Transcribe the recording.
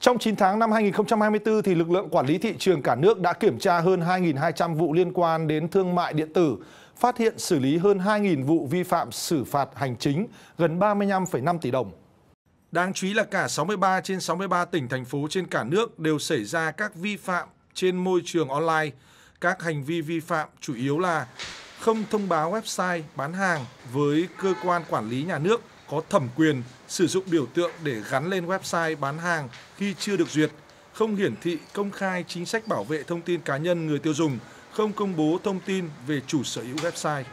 Trong 9 tháng năm 2024, thì lực lượng quản lý thị trường cả nước đã kiểm tra hơn 2.200 vụ liên quan đến thương mại điện tử, phát hiện xử lý hơn 2.000 vụ vi phạm xử phạt hành chính gần 35,5 tỷ đồng. Đáng chú ý là cả 63 trên 63 tỉnh, thành phố trên cả nước đều xảy ra các vi phạm trên môi trường online. Các hành vi vi phạm chủ yếu là không thông báo website bán hàng với cơ quan quản lý nhà nước có thẩm quyền sử dụng biểu tượng để gắn lên website bán hàng khi chưa được duyệt, không hiển thị công khai chính sách bảo vệ thông tin cá nhân người tiêu dùng, không công bố thông tin về chủ sở hữu website.